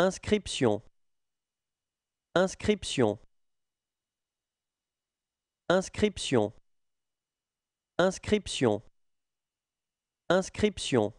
Inscription Inscription Inscription Inscription Inscription